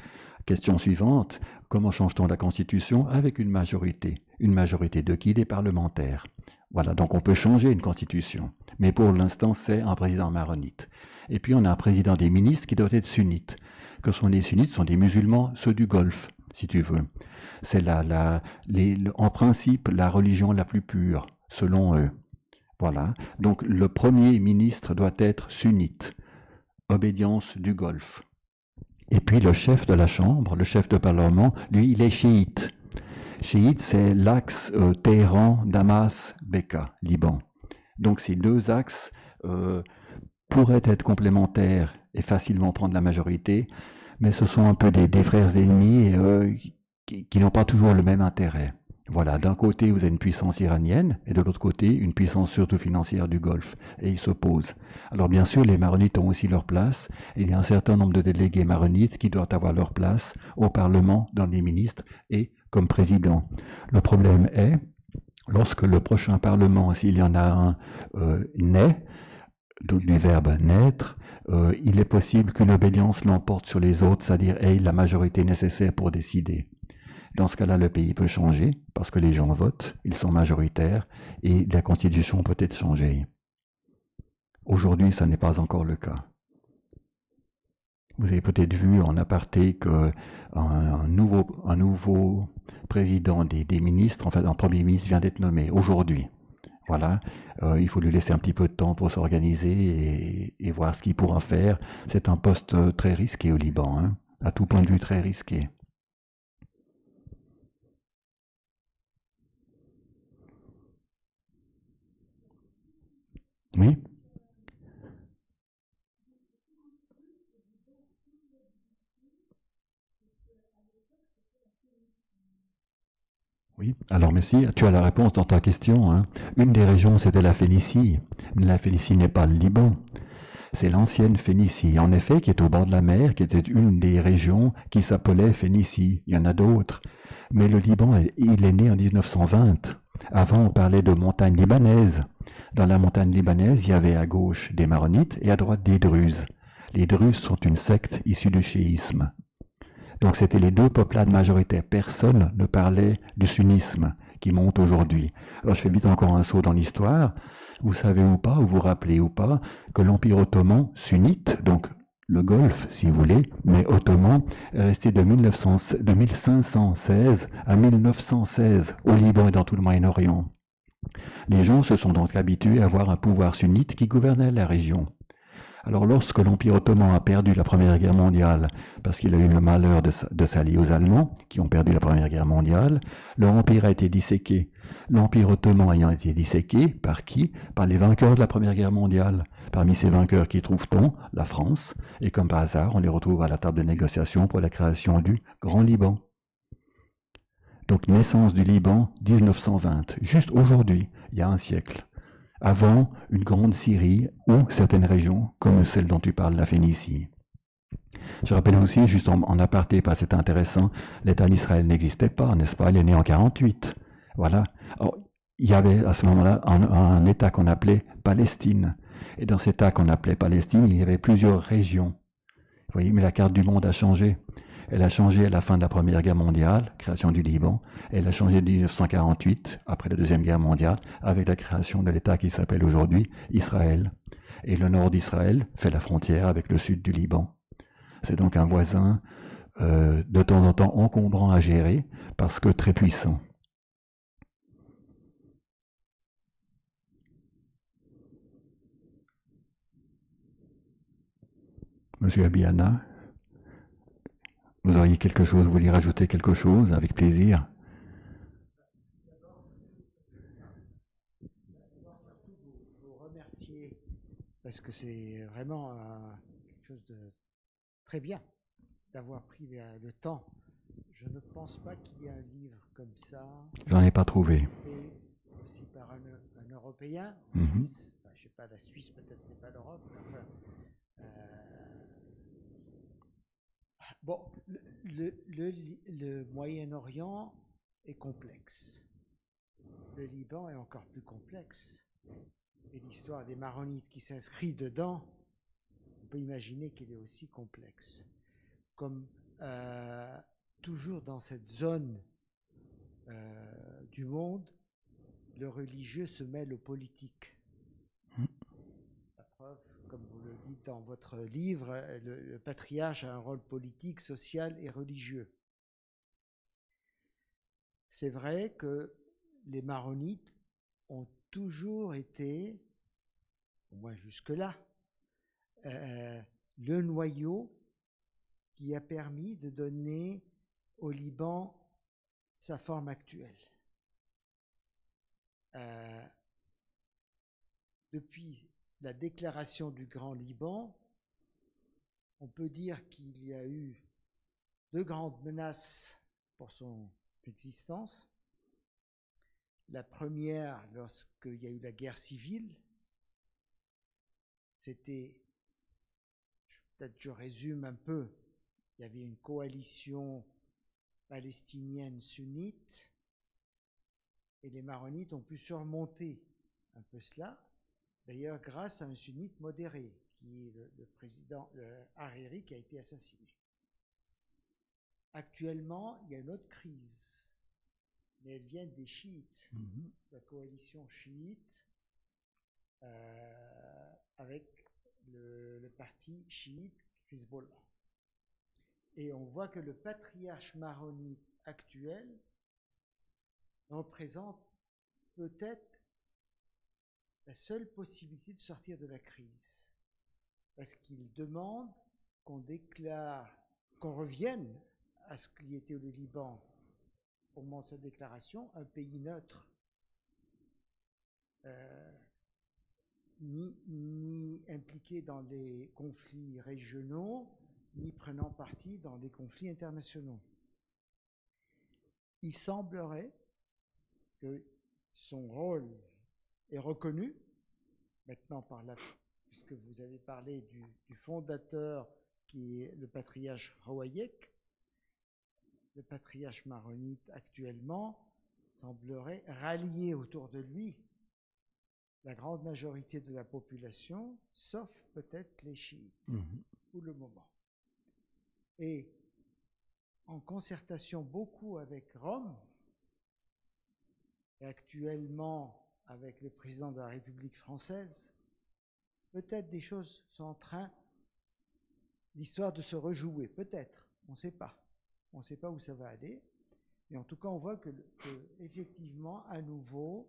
Question suivante, comment change-t-on la Constitution avec une majorité Une majorité de qui Des parlementaires. Voilà, donc on peut changer une Constitution. Mais pour l'instant, c'est un président maronite. Et puis on a un président des ministres qui doit être sunnite. Que sont les sunnites sont des musulmans, ceux du Golfe, si tu veux. C'est la, en principe la religion la plus pure, selon eux. Voilà. Donc le premier ministre doit être sunnite. Obédience du Golfe. Et puis le chef de la Chambre, le chef de parlement, lui, il est chiite. Chiite, c'est l'axe euh, Téhéran, Damas, Beka, Liban. Donc ces deux axes euh, pourraient être complémentaires et facilement prendre la majorité, mais ce sont un peu des, frères ennemis euh, qui n'ont pas toujours le même intérêt. Voilà, d'un côté, vous avez une puissance iranienne et de l'autre côté, une puissance surtout financière du Golfe. Et ils s'opposent. Alors bien sûr, les maronites ont aussi leur place. il y a un certain nombre de délégués maronites qui doivent avoir leur place au Parlement, dans les ministres et comme président. Le problème est, lorsque le prochain Parlement, s'il y en a un, euh, naît, du verbe naître, euh, il est possible qu'une obédience l'emporte sur les autres, c'est-à-dire ait la majorité nécessaire pour décider. Dans ce cas-là, le pays peut changer parce que les gens votent, ils sont majoritaires et la constitution peut être changée. Aujourd'hui, ça n'est pas encore le cas. Vous avez peut-être vu en aparté qu'un un, nouveau, président des, ministres, enfin fait, un premier ministre vient d'être nommé aujourd'hui. Voilà, euh, il faut lui laisser un petit peu de temps pour s'organiser et, voir ce qu'il pourra faire. C'est un poste très risqué au Liban, hein, à tout point de vue très risqué. Oui. Oui, alors Messie, tu as la réponse dans ta question. Hein. Une des régions, c'était la Phénicie. la Phénicie n'est pas le Liban. C'est l'ancienne Phénicie, en effet, qui est au bord de la mer, qui était une des régions qui s'appelait Phénicie. Il y en a d'autres. Mais le Liban, il est né en 1920. Avant, on parlait de montagne libanaise. Dans la montagne libanaise, il y avait à gauche des maronites et à droite des druzes. Les druzes sont une secte issue du chiisme. Donc c'était les deux peuplades majoritaires. Personne ne parlait du sunnisme qui monte aujourd'hui. Alors je fais vite encore un saut dans l'histoire. Vous savez ou pas, ou vous rappelez ou pas, que l'Empire ottoman sunnite, donc le Golfe si vous voulez, mais ottoman, est resté de, de 1516 à 1916 au Liban et dans tout le Moyen-Orient. Les gens se sont donc habitués à voir un pouvoir sunnite qui gouvernait la région. Alors lorsque l'Empire ottoman a perdu la Première Guerre mondiale, parce qu'il a eu le malheur de, de s'allier aux Allemands, qui ont perdu la Première Guerre mondiale, leur empire a été disséqué. L'Empire ottoman ayant été disséqué, par qui Par les vainqueurs de la Première Guerre mondiale. Parmi ces vainqueurs, qui trouve-t-on La France. Et comme par hasard, on les retrouve à la table de négociation pour la création du Grand Liban. Donc naissance du Liban 1920, juste aujourd'hui, il y a un siècle. Avant, une grande Syrie ou certaines régions, comme celle dont tu parles, la Phénicie. Je rappelle aussi, juste en, aparté, parce que c'est intéressant, l'État d'Israël n'existait pas, n'est-ce pas Il est né en 48. Voilà. il y avait à ce moment-là un, un État qu'on appelait Palestine. Et dans cet État qu'on appelait Palestine, il y avait plusieurs régions. Vous voyez, mais la carte du monde a changé. Elle a changé à la fin de la Première Guerre mondiale, création du Liban. Elle a changé en 1948, après la Deuxième Guerre mondiale, avec la création de l'État qui s'appelle aujourd'hui Israël. Et le nord d'Israël fait la frontière avec le sud du Liban. C'est donc un voisin euh, de temps en temps encombrant à gérer, parce que très puissant. Monsieur Abiana vous auriez quelque chose, vous voulez rajouter quelque chose avec plaisir vous remercier parce que c'est vraiment euh, quelque chose de très bien d'avoir pris le temps. Je ne pense pas qu'il y ait un livre comme ça. J'en ai pas trouvé. aussi par un, Européen, mhm. je sais pas, la Suisse peut-être n'est pas l'Europe, euh, Bon, le, le, Moyen-Orient est complexe. Le Liban est encore plus complexe. Et l'histoire des Maronites qui s'inscrit dedans, on peut imaginer qu'elle est aussi complexe. Comme euh, toujours dans cette zone euh, du monde, le religieux se mêle au politique comme vous le dites dans votre livre, le, patriarche a un rôle politique, social et religieux. C'est vrai que les maronites ont toujours été, au moins jusque-là, euh, le noyau qui a permis de donner au Liban sa forme actuelle. Euh, depuis la déclaration du Grand Liban, on peut dire qu'il y a eu deux grandes menaces pour son existence. La première, lorsqu'il y a eu la guerre civile, c'était, peut-être je résume un peu, il y avait une coalition palestinienne sunnite et les maronites ont pu surmonter un peu cela D'ailleurs, grâce à un sunnite modéré, qui est le, président le Hariri, qui a été assassiné. Actuellement, il y a une autre crise, mais elle vient des chiites, mhm. la coalition chiite euh, avec le, parti chiite Hezbollah. Et on voit que le patriarche maronite actuel représente peut-être la seule possibilité de sortir de la crise. Parce qu'il demande qu'on déclare, qu'on revienne à ce qui était le Liban, au moment de sa déclaration, un pays neutre. Euh, ni, impliqué dans des conflits régionaux, ni prenant parti dans des conflits internationaux. Il semblerait que son rôle est reconnu maintenant par la, puisque vous avez parlé du, fondateur qui est le patriarche Hawaïek le patriarche maronite actuellement semblerait rallier autour de lui la grande majorité de la population, sauf peut-être les chiites, mmh. pour le moment. Et en concertation beaucoup avec Rome, et actuellement avec le président de la République française, peut-être des choses sont en train, l'histoire de se rejouer, peut-être, on ne sait pas. On ne sait pas où ça va aller. Mais en tout cas, on voit que, effectivement, à nouveau,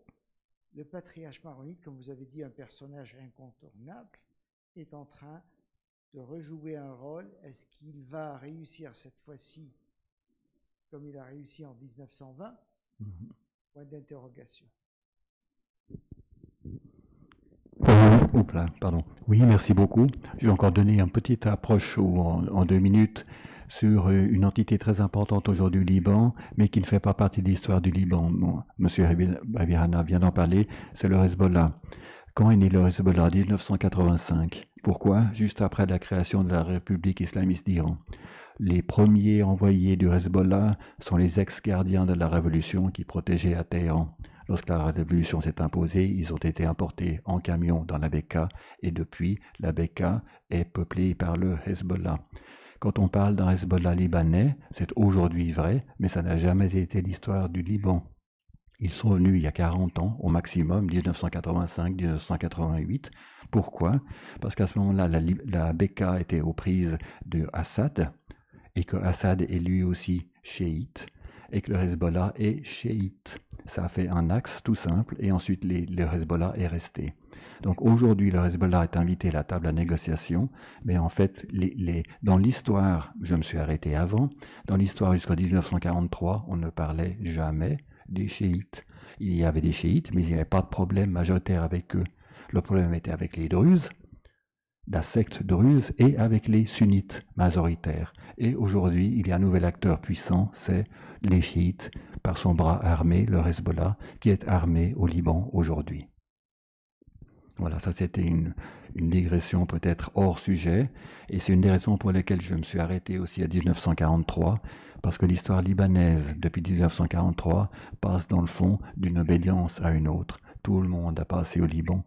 le patriarche maronite, comme vous avez dit, un personnage incontournable, est en train de rejouer un rôle. Est-ce qu'il va réussir cette fois-ci, comme il a réussi en 1920 mhm. Point d'interrogation. Mhm. pardon. Oui, merci beaucoup. J'ai encore donné une petite approche en, deux minutes sur euh, une entité très importante aujourd'hui au Liban, mais qui ne fait pas partie de l'histoire du Liban. Monsieur Avirana vient d'en parler, c'est le Hezbollah. Quand est né le Hezbollah 1985. Pourquoi Juste après la création de la République islamiste d'Iran. Les premiers envoyés du Hezbollah sont les ex-gardiens de la révolution qui protégeaient à Téhéran. Lorsque la révolution s'est imposée, ils ont été importés en camion dans la Beka et depuis, la Beka est peuplée par le Hezbollah. Quand on parle d'un Hezbollah libanais, c'est aujourd'hui vrai, mais ça n'a jamais été l'histoire du Liban. Ils sont venus il y a 40 ans, au maximum, 1985-1988. Pourquoi Parce qu'à ce moment-là, la, la était aux prises de Assad, et que Assad est lui aussi chiite et que le Hezbollah est chiite. Ça a fait un axe tout simple et ensuite le Hezbollah est resté. Donc aujourd'hui, le Hezbollah est invité à la table à négociation, mais en fait, dans l'histoire, je me suis arrêté avant, dans l'histoire jusqu'en 1943, on ne parlait jamais des chiites. Il y avait des chiites, mais il n'y avait pas de problème majoritaire avec eux. Le problème était avec les Druzes, la secte druze, et avec les sunnites majoritaires. Et aujourd'hui, il y a un nouvel acteur puissant, c'est les chiites, par son bras armé, le Hezbollah, qui est armé au Liban aujourd'hui. Voilà, ça c'était une, digression peut-être hors sujet, et c'est une des raisons pour lesquelles je me suis arrêté aussi à 1943, parce que l'histoire libanaise depuis 1943 passe dans le fond d'une obédience à une autre. Tout le monde a passé au Liban,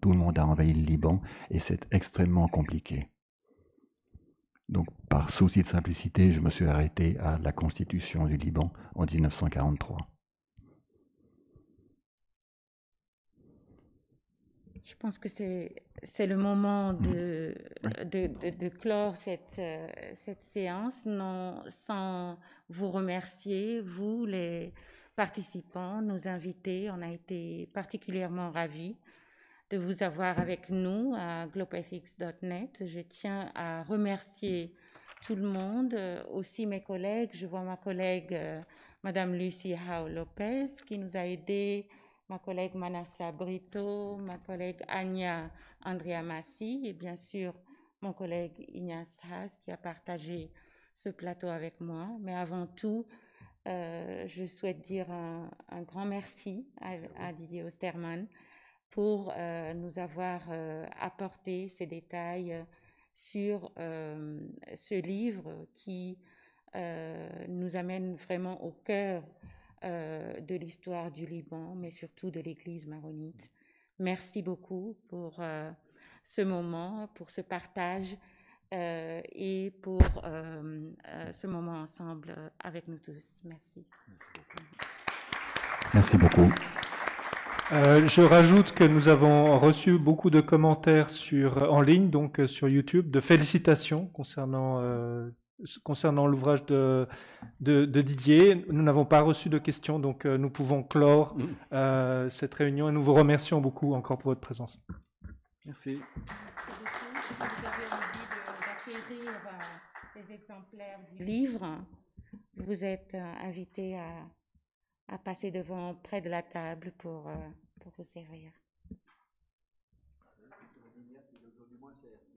tout le monde a envahi le Liban, et c'est extrêmement compliqué. Donc, par souci de simplicité, je me suis arrêté à la Constitution du Liban en 1943. Je pense que c'est le moment mmh. de, clore cette, euh, cette séance, non, sans vous remercier, vous les participants, nos invités. On a été particulièrement ravis de vous avoir avec nous à globefx.net. Je tiens à remercier tout le monde, euh, aussi mes collègues. Je vois ma collègue euh, Madame Lucie Hao Lopez qui nous a aidés, ma collègue Manassa Brito, ma collègue Anya Andrea Massi et bien sûr mon collègue Ignace Haas qui a partagé ce plateau avec moi. Mais avant tout, euh, je souhaite dire un, grand merci à, Didier Ostermann, pour euh, nous avoir euh, apporté ces détails euh, sur ce livre qui nous amène vraiment au cœur de l'histoire du Liban, mais surtout de l'Église maronite. Merci beaucoup pour ce moment, pour ce partage et pour ce moment ensemble avec nous tous. Merci. Merci beaucoup je rajoute que nous avons reçu beaucoup de commentaires sur, en ligne, donc sur YouTube, de félicitations concernant, concernant l'ouvrage de, de, Didier. Nous n'avons pas reçu de questions, donc nous pouvons clore cette réunion et nous vous remercions beaucoup encore pour votre présence. Merci. vous avez envie d'acquérir des exemplaires du livre, vous êtes invité à à passer devant près de la table pour, euh, pour vous servir.